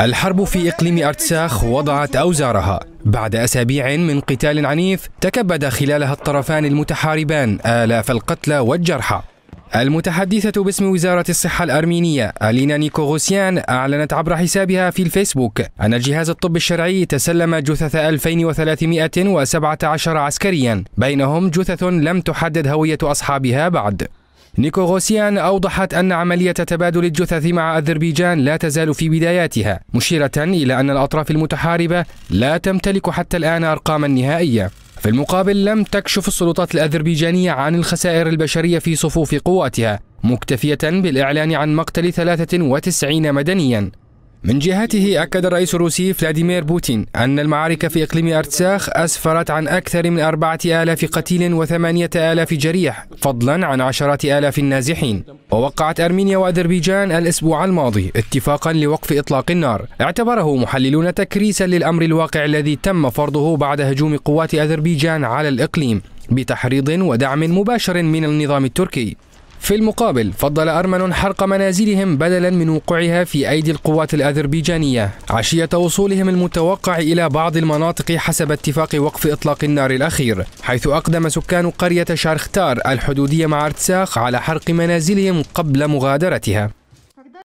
الحرب في إقليم أرتساخ وضعت أوزارها بعد أسابيع من قتال عنيف تكبد خلالها الطرفان المتحاربان آلاف القتلى والجرحى المتحدثة باسم وزارة الصحة الأرمينية ألينا نيكوغوسيان أعلنت عبر حسابها في الفيسبوك أن الجهاز الطبي الشرعي تسلم جثث 2317 عسكريا بينهم جثث لم تحدد هوية أصحابها بعد نيكوغوسيان أوضحت أن عملية تبادل الجثث مع أذربيجان لا تزال في بداياتها مشيرة إلى أن الأطراف المتحاربة لا تمتلك حتى الآن أرقاما نهائية في المقابل لم تكشف السلطات الأذربيجانية عن الخسائر البشرية في صفوف قواتها مكتفية بالإعلان عن مقتل 93 مدنيا من جهته أكد الرئيس الروسي فلاديمير بوتين أن المعارك في إقليم أرتساخ أسفرت عن أكثر من أربعة آلاف قتيل وثمانية آلاف جريح فضلا عن عشرات آلاف النازحين ووقعت أرمينيا وأذربيجان الأسبوع الماضي اتفاقا لوقف إطلاق النار اعتبره محللون تكريسا للأمر الواقع الذي تم فرضه بعد هجوم قوات أذربيجان على الإقليم بتحريض ودعم مباشر من النظام التركي في المقابل فضل أرمن حرق منازلهم بدلا من وقوعها في أيدي القوات الأذربيجانية عشية وصولهم المتوقع إلى بعض المناطق حسب اتفاق وقف إطلاق النار الأخير حيث أقدم سكان قرية شارختار الحدودية مع ارتساخ على حرق منازلهم قبل مغادرتها